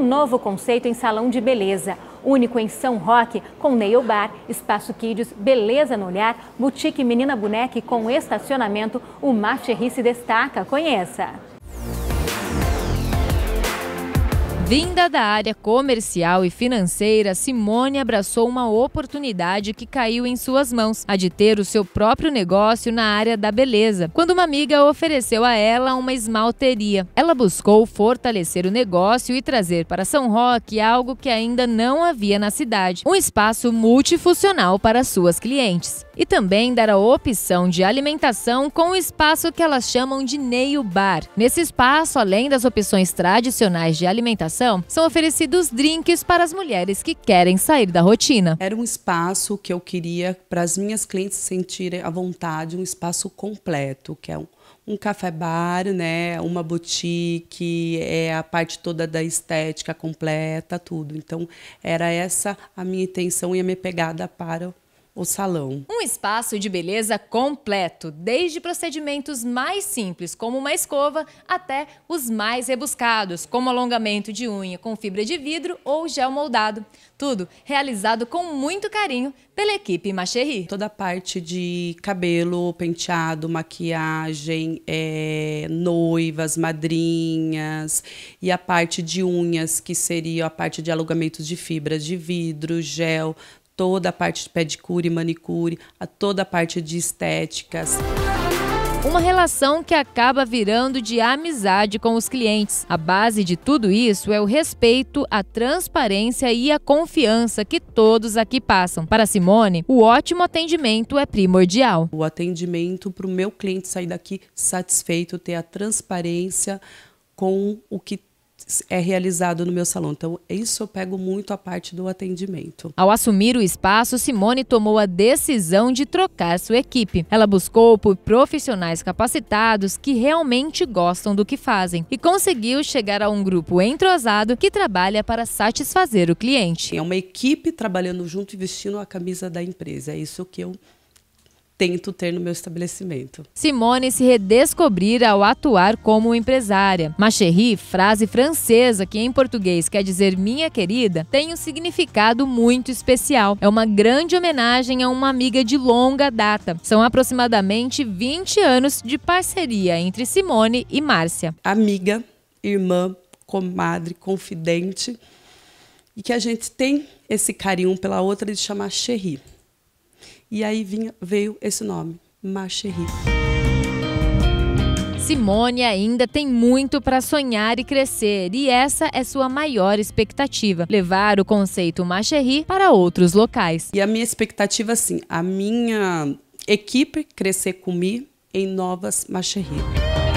um novo conceito em salão de beleza. Único em São Roque, com nail bar, espaço kids, beleza no olhar, boutique Menina Boneque com estacionamento, o Macherry se destaca. Conheça! Vinda da área comercial e financeira, Simone abraçou uma oportunidade que caiu em suas mãos, a de ter o seu próprio negócio na área da beleza, quando uma amiga ofereceu a ela uma esmalteria. Ela buscou fortalecer o negócio e trazer para São Roque algo que ainda não havia na cidade, um espaço multifuncional para suas clientes. E também dar a opção de alimentação com o espaço que elas chamam de Neio Bar. Nesse espaço, além das opções tradicionais de alimentação, são oferecidos drinks para as mulheres que querem sair da rotina. Era um espaço que eu queria para as minhas clientes sentirem à vontade, um espaço completo, que é um um café bar, né, uma boutique, é a parte toda da estética completa, tudo. Então era essa a minha intenção e a minha pegada para o salão. Um espaço de beleza completo, desde procedimentos mais simples, como uma escova, até os mais rebuscados, como alongamento de unha com fibra de vidro ou gel moldado. Tudo realizado com muito carinho pela equipe Macherry. Toda a parte de cabelo, penteado, maquiagem, é, noivas, madrinhas e a parte de unhas, que seria a parte de alongamentos de fibras de vidro, gel, toda a parte de pedicure e manicure, a toda a parte de estéticas. Uma relação que acaba virando de amizade com os clientes. A base de tudo isso é o respeito, a transparência e a confiança que todos aqui passam. Para Simone, o ótimo atendimento é primordial. O atendimento para o meu cliente sair daqui satisfeito, ter a transparência com o que é realizado no meu salão. Então, isso eu pego muito a parte do atendimento. Ao assumir o espaço, Simone tomou a decisão de trocar sua equipe. Ela buscou por profissionais capacitados que realmente gostam do que fazem e conseguiu chegar a um grupo entrosado que trabalha para satisfazer o cliente. É uma equipe trabalhando junto e vestindo a camisa da empresa. É isso que eu tento ter no meu estabelecimento. Simone se redescobrir ao atuar como empresária. Macherry, frase francesa que em português quer dizer minha querida, tem um significado muito especial. É uma grande homenagem a uma amiga de longa data. São aproximadamente 20 anos de parceria entre Simone e Márcia. Amiga, irmã, comadre, confidente e que a gente tem esse carinho pela outra de chamar Cherry. E aí vinha, veio esse nome, Macherry. Simone ainda tem muito para sonhar e crescer, e essa é sua maior expectativa: levar o conceito Macherry para outros locais. E a minha expectativa, assim, a minha equipe crescer comigo em novas Macherry.